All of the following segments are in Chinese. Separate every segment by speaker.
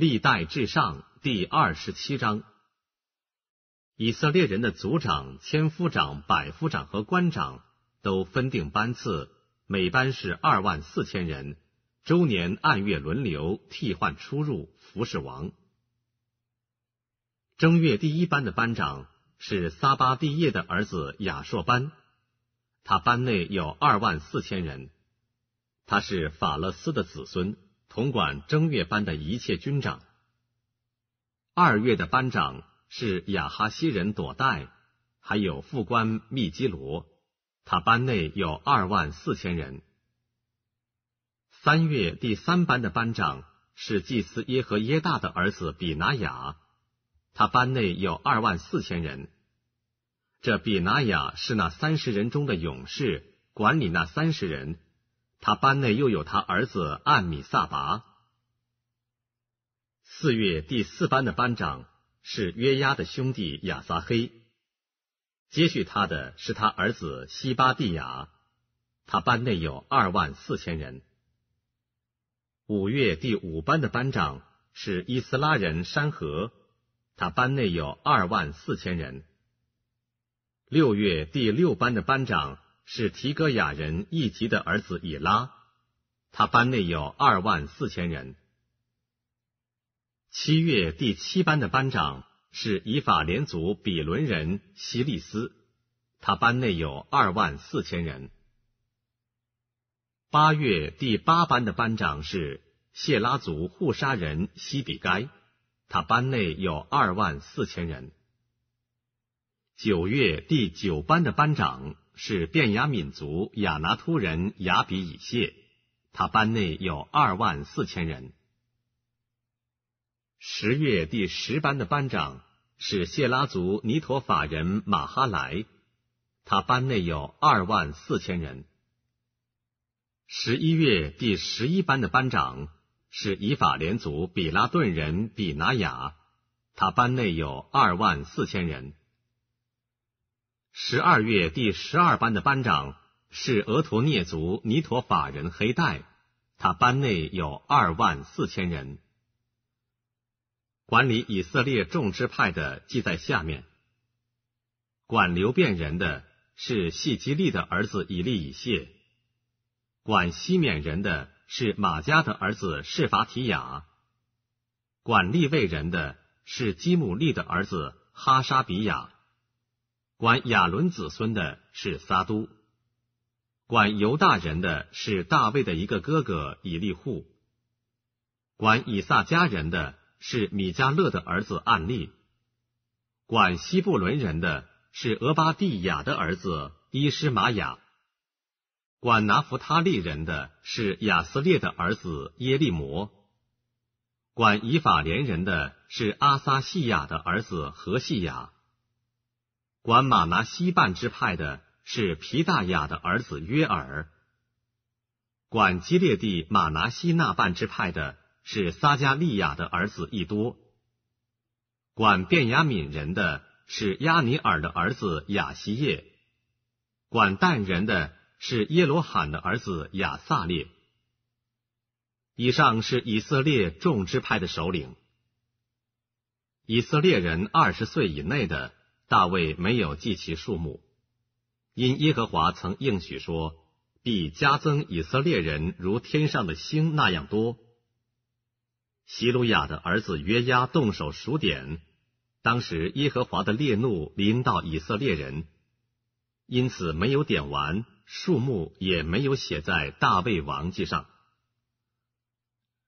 Speaker 1: 历代至上第二十七章。以色列人的族长、千夫长、百夫长和官长都分定班次，每班是二万四千人，周年按月轮流替换出入服侍王。正月第一班的班长是撒巴地业的儿子亚硕班，他班内有二万四千人，他是法勒斯的子孙。统管正月班的一切军长。二月的班长是雅哈西人朵代，还有副官密基罗，他班内有二万四千人。三月第三班的班长是祭司耶和耶大的儿子比拿雅，他班内有二万四千人。这比拿雅是那三十人中的勇士，管理那三十人。他班内又有他儿子暗米萨拔。四月第四班的班长是约押的兄弟亚撒黑，接续他的是他儿子西巴蒂亚。他班内有二万四千人。五月第五班的班长是伊斯拉人山河，他班内有二万四千人。六月第六班的班长。是提戈亚人一级的儿子以拉，他班内有二万四千人。七月第七班的班长是以法连族比伦人希利斯，他班内有二万四千人。八月第八班的班长是谢拉族护沙人西比该，他班内有二万四千人。九月第九班的班长。是变雅敏族雅拿突人雅比以谢，他班内有二万四千人。十月第十班的班长是谢拉族尼陀法人马哈莱，他班内有二万四千人。十一月第十一班的班长是以法连族比拉顿人比拿雅，他班内有二万四千人。十二月第十二班的班长是额图涅族尼陀法人黑带，他班内有二万四千人。管理以色列众支派的记在下面：管流变人的是细基利的儿子以利以谢；管西缅人的是马加的儿子释法提雅；管利未人的是基姆利的儿子哈沙比亚。管亚伦子孙的是撒都，管犹大人的是大卫的一个哥哥以利户，管以撒家人的是米迦勒的儿子暗利，管西布伦人的是俄巴蒂亚的儿子伊施玛雅，管拿弗他利人的是亚斯列的儿子耶利摩，管以法莲人的是阿撒西亚的儿子何西亚。管马拿西半支派的是皮大雅的儿子约尔；管基列地马拿西那半支派的是撒加利亚的儿子一多；管便雅敏人的是亚尼尔的儿子亚细叶，管但人的是耶罗罕的儿子亚萨列。以上是以色列众支派的首领。以色列人二十岁以内的。大卫没有记其数目，因耶和华曾应许说必加增以色列人如天上的星那样多。希鲁雅的儿子约押动手数点，当时耶和华的烈怒临到以色列人，因此没有点完，数目也没有写在大卫王记上。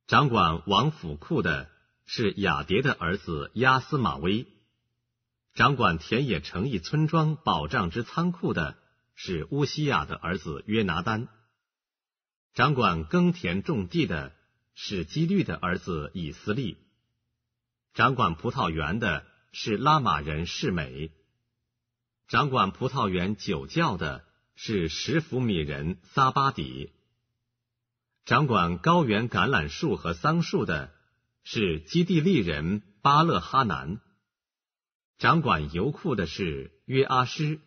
Speaker 1: 掌管王府库的是雅叠的儿子亚斯玛威。掌管田野、城邑、村庄、保障之仓库的是乌西亚的儿子约拿单；掌管耕田种地的是基律的儿子以斯利；掌管葡萄园的是拉玛人世美；掌管葡萄园酒窖的是什弗米人撒巴底；掌管高原橄榄树和桑树的是基地利人巴勒哈南。掌管油库的是约阿施，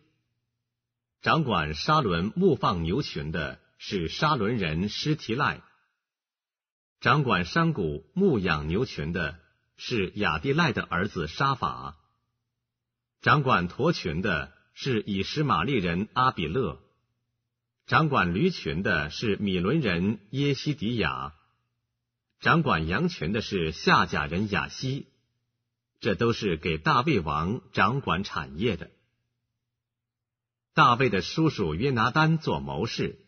Speaker 1: 掌管沙伦牧放牛群的是沙伦人施提赖，掌管山谷牧养牛群的是雅迪赖的儿子沙法，掌管驼群的是以实玛利人阿比勒，掌管驴群的是米伦人耶西迪亚，掌管羊群的是夏甲人雅西。这都是给大卫王掌管产业的。大卫的叔叔约拿丹做谋士，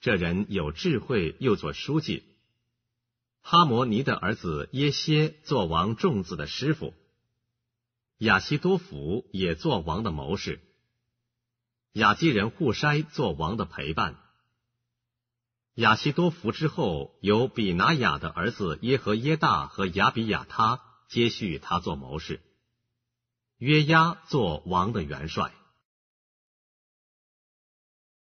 Speaker 1: 这人有智慧，又做书记。哈摩尼的儿子耶歇做王重子的师傅，亚西多福也做王的谋士。雅基人户筛做王的陪伴。亚西多福之后，有比拿雅的儿子耶和耶大和亚比亚他。接续他做谋士，约押做王的元帅。